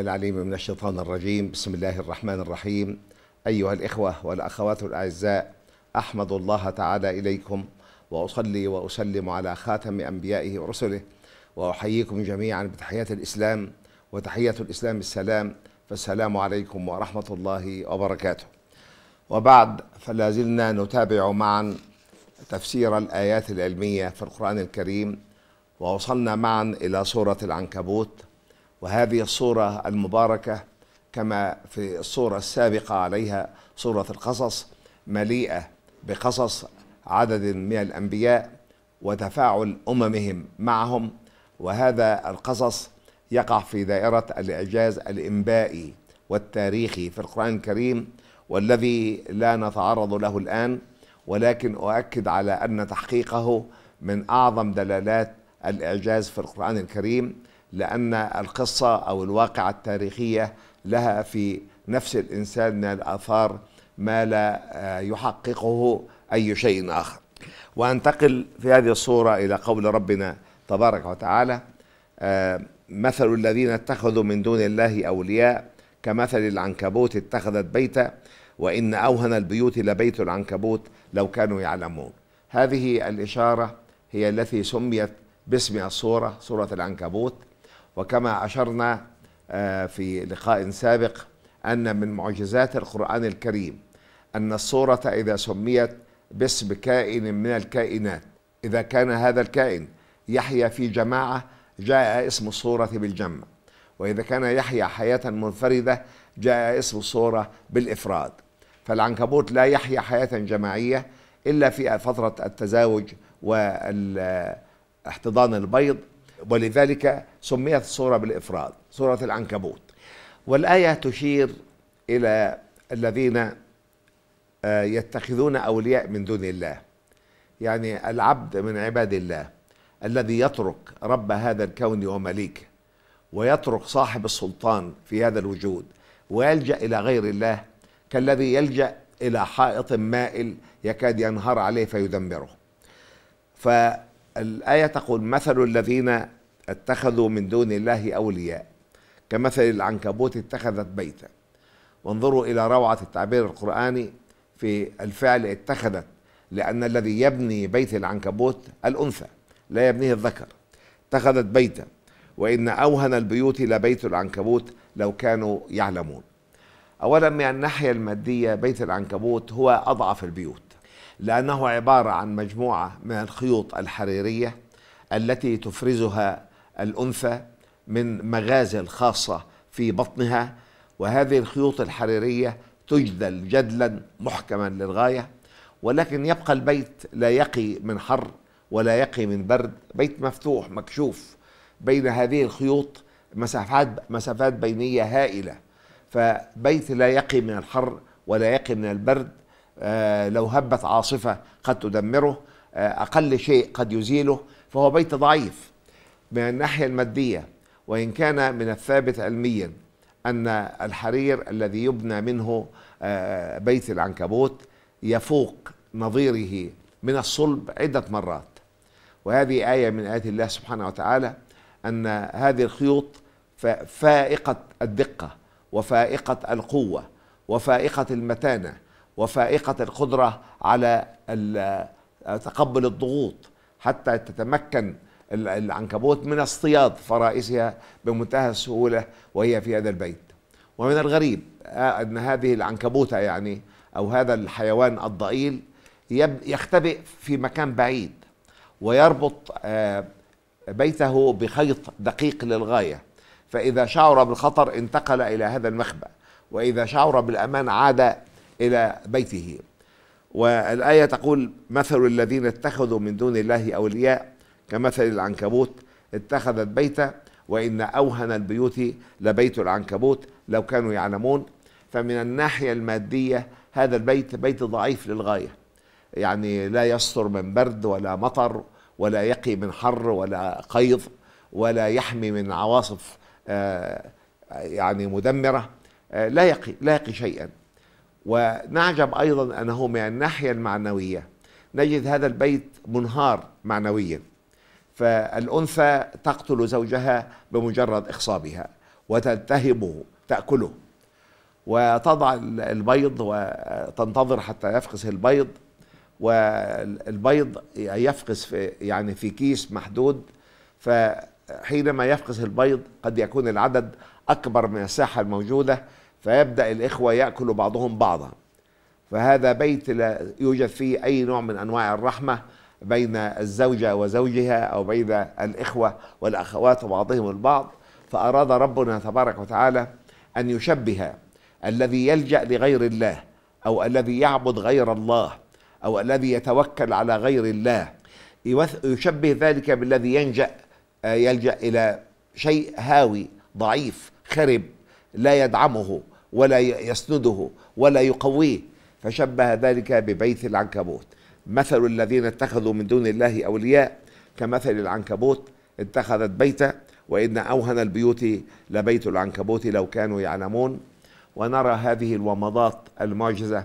العليم من الشيطان الرجيم بسم الله الرحمن الرحيم أيها الإخوة والأخوات الأعزاء أحمد الله تعالى إليكم وأصلي وأسلم على خاتم أنبيائه ورسله وأحييكم جميعا بتحية الإسلام وتحية الإسلام السلام فالسلام عليكم ورحمة الله وبركاته وبعد فلا زلنا نتابع معا تفسير الآيات العلمية في القرآن الكريم ووصلنا معا إلى سورة العنكبوت وهذه الصورة المباركة كما في الصورة السابقة عليها صورة القصص مليئة بقصص عدد من الأنبياء وتفاعل أممهم معهم وهذا القصص يقع في دائرة الإعجاز الإنبائي والتاريخي في القرآن الكريم والذي لا نتعرض له الآن ولكن أؤكد على أن تحقيقه من أعظم دلالات الإعجاز في القرآن الكريم لأن القصة أو الواقعة التاريخية لها في نفس الإنسان من الآثار ما لا آه، يحققه أي شيء آخر وأنتقل في هذه الصورة إلى قول ربنا تبارك وتعالى آه، مثل الذين اتخذوا من دون الله أولياء كمثل العنكبوت اتخذت بيتا وإن أوهن البيوت لبيت العنكبوت لو كانوا يعلمون هذه الإشارة هي التي سميت باسم الصورة صورة العنكبوت وكما أشرنا آه، في لقاء سابق أن من معجزات القرآن الكريم أن الصورة إذا سميت باسم كائن من الكائنات إذا كان هذا الكائن يحيا في جماعة جاء اسم الصورة بالجمع وإذا كان يحيا حياة منفردة جاء اسم الصورة بالإفراد فالعنكبوت لا يحيا حياة جماعية إلا في فترة التزاوج والاحتضان البيض ولذلك سميت الصورة بالإفراد صورة العنكبوت والآية تشير إلى الذين آه، يتخذون أولياء من دون الله يعني العبد من عباد الله الذي يترك رب هذا الكون ومليكه ويترك صاحب السلطان في هذا الوجود ويلجأ إلى غير الله كالذي يلجأ إلى حائط مائل يكاد ينهار عليه فيدمره ف الآية تقول مثل الذين اتخذوا من دون الله أولياء كمثل العنكبوت اتخذت بيتا وانظروا إلى روعة التعبير القرآني في الفعل اتخذت لأن الذي يبني بيت العنكبوت الأنثى لا يبنيه الذكر اتخذت بيتا وإن أوهن البيوت لبيت العنكبوت لو كانوا يعلمون أولا من الناحية المادية بيت العنكبوت هو أضعف البيوت لأنه عبارة عن مجموعة من الخيوط الحريرية التي تفرزها الأنثى من مغازل خاصة في بطنها وهذه الخيوط الحريرية تجدل جدلا محكما للغاية ولكن يبقى البيت لا يقي من حر ولا يقي من برد بيت مفتوح مكشوف بين هذه الخيوط مسافات مسافات بينية هائلة فبيت لا يقي من الحر ولا يقي من البرد آه، لو هبت عاصفة قد تدمره آه، أقل شيء قد يزيله فهو بيت ضعيف من الناحية المادية وإن كان من الثابت علميا أن الحرير الذي يبنى منه آه، بيت العنكبوت يفوق نظيره من الصلب عدة مرات وهذه آية من آيات الله سبحانه وتعالى أن هذه الخيوط فائقة الدقة وفائقة القوة وفائقة المتانة وفائقة القدرة على تقبل الضغوط حتى تتمكن العنكبوت من اصطياد فرائسها بمنتهى السهولة وهي في هذا البيت ومن الغريب آه، أن هذه العنكبوتة يعني أو هذا الحيوان الضئيل يختبئ في مكان بعيد ويربط آه، بيته بخيط دقيق للغاية فإذا شعر بالخطر انتقل إلى هذا المخبأ وإذا شعر بالأمان عاد إلى بيته والآية تقول مثل الذين اتخذوا من دون الله أولياء كمثل العنكبوت اتخذت بيتا وإن أوهن البيوت لبيت العنكبوت لو كانوا يعلمون فمن الناحية المادية هذا البيت بيت ضعيف للغاية يعني لا يستر من برد ولا مطر ولا يقي من حر ولا قيض ولا يحمي من عواصف آه، يعني مدمرة آه، لا يقي لا يقي شيئا ونعجب أيضا أنه من يعني الناحية المعنوية نجد هذا البيت منهار معنويا فالأنثى تقتل زوجها بمجرد إخصابها وتلتهمه تأكله وتضع البيض وتنتظر حتى يفقس البيض والبيض يفقس في يعني في كيس محدود فحينما يفقس البيض قد يكون العدد أكبر من الساحة الموجودة فيبدأ الإخوة يأكل بعضهم بعضا فهذا بيت لا يوجد فيه أي نوع من أنواع الرحمة بين الزوجة وزوجها أو بين الإخوة والأخوات وبعضهم البعض فأراد ربنا تبارك وتعالى أن يشبه الذي يلجأ لغير الله أو الذي يعبد غير الله أو الذي يتوكل على غير الله يشبه ذلك بالذي ينجأ آه، يلجأ إلى شيء هاوي ضعيف خرب لا يدعمه ولا يسنده ولا يقويه فشبه ذلك ببيت العنكبوت مثل الذين اتخذوا من دون الله أولياء كمثل العنكبوت اتخذت بيتا وإن أوهن البيوت لبيت العنكبوت لو كانوا يعلمون ونرى هذه الومضات المعجزة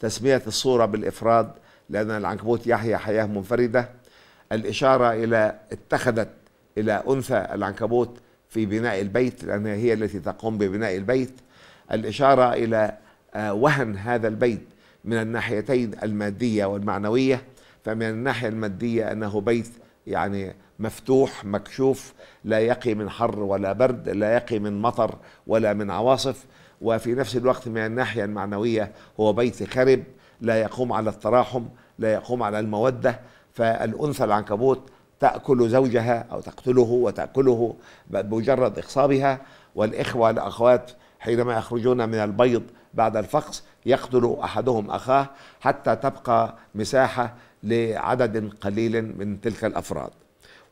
تسمية الصورة بالإفراد لأن العنكبوت يحيا حياة منفردة الإشارة إلى اتخذت إلى أنثى العنكبوت في بناء البيت لأنها هي التي تقوم ببناء البيت الإشارة إلى آه، وهن هذا البيت من الناحيتين المادية والمعنوية فمن الناحية المادية أنه بيت يعني مفتوح مكشوف لا يقي من حر ولا برد لا يقي من مطر ولا من عواصف وفي نفس الوقت من الناحية المعنوية هو بيت خرب لا يقوم على التراحم لا يقوم على المودة فالأنثى العنكبوت تأكل زوجها أو تقتله وتأكله بمجرد إخصابها والإخوة والأخوات حينما يخرجون من البيض بعد الفقس يقتل احدهم اخاه حتى تبقى مساحه لعدد قليل من تلك الافراد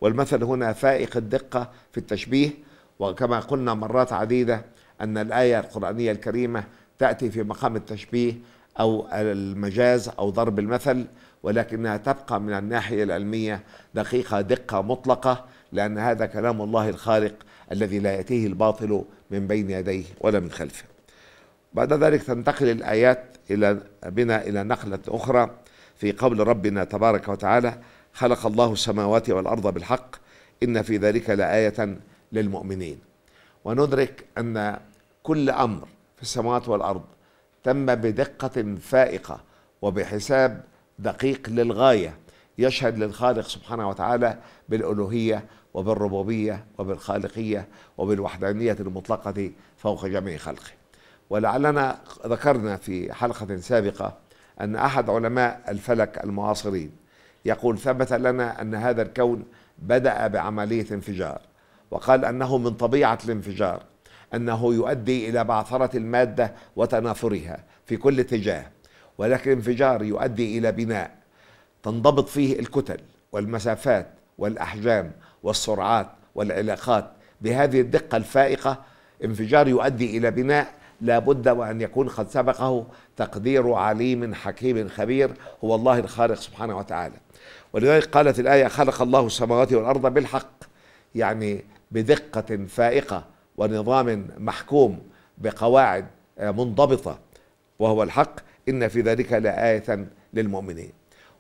والمثل هنا فائق الدقه في التشبيه وكما قلنا مرات عديده ان الايه القرانيه الكريمه تاتي في مقام التشبيه او المجاز او ضرب المثل ولكنها تبقى من الناحية العلمية دقيقة دقة مطلقة لأن هذا كلام الله الخالق الذي لا يأتيه الباطل من بين يديه ولا من خلفه بعد ذلك تنتقل الآيات إلى بنا إلى نقلة أخرى في قول ربنا تبارك وتعالى خلق الله السماوات والأرض بالحق إن في ذلك لآية للمؤمنين وندرك أن كل أمر في السماوات والأرض تم بدقة فائقة وبحساب دقيق للغاية يشهد للخالق سبحانه وتعالى بالألوهية وبالربوبية وبالخالقية وبالوحدانية المطلقة فوق جميع خلقه ولعلنا ذكرنا في حلقة سابقة أن أحد علماء الفلك المعاصرين يقول ثبت لنا أن هذا الكون بدأ بعملية انفجار وقال أنه من طبيعة الانفجار أنه يؤدي إلى بعثرة المادة وتنافرها في كل اتجاه ولكن انفجار يؤدي إلى بناء تنضبط فيه الكتل والمسافات والأحجام والسرعات والعلاقات بهذه الدقة الفائقة انفجار يؤدي إلى بناء لا بد وأن يكون قد سبقه تقدير عليم حكيم خبير هو الله الخالق سبحانه وتعالى ولذلك قالت الآية خلق الله السماوات والأرض بالحق يعني بدقة فائقة ونظام محكوم بقواعد منضبطة وهو الحق إن في ذلك لآية للمؤمنين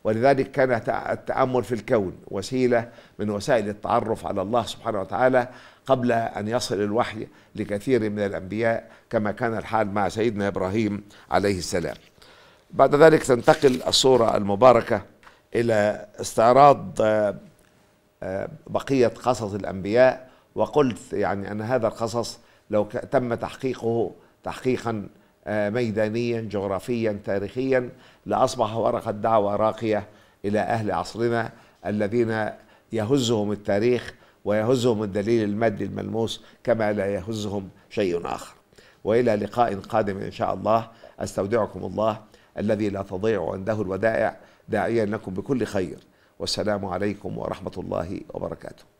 ولذلك كان التأمل في الكون وسيلة من وسائل التعرف على الله سبحانه وتعالى قبل أن يصل الوحي لكثير من الأنبياء كما كان الحال مع سيدنا إبراهيم عليه السلام بعد ذلك تنتقل الصورة المباركة إلى استعراض آه، بقية قصص الأنبياء وقلت يعني أن هذا القصص لو تم تحقيقه تحقيقا آه، ميدانيا جغرافيا تاريخيا لأصبح ورقة دعوة راقية إلى أهل عصرنا الذين يهزهم التاريخ ويهزهم الدليل المادي الملموس كما لا يهزهم شيء آخر وإلى لقاء قادم إن شاء الله أستودعكم الله الذي لا تضيع عنده الودائع داعيا لكم بكل خير والسلام عليكم ورحمة الله وبركاته